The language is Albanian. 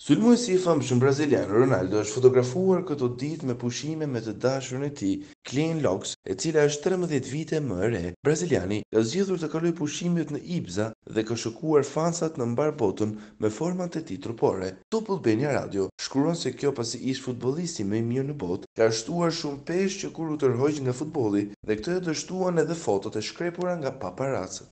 Sulmu i si famshëm brazilian Ronaldo është fotografuar këto ditë me pushime me të dashurën e tij, Clean Lox, e cila është 13 vite më e re. Braziliani ka zgjedhur të kaloj pushimet në Ibiza dhe ka shokuar fansat në mbar botën me format e tij trupore. Top Albania Radio shkruan se kjo pasi ish futbollisti më i mirë në botë, ka shtuar shumë peshë që kur u tërhoq nga futbolli dhe këtë e dështuan edhe fotot e shkrepura nga paparacët.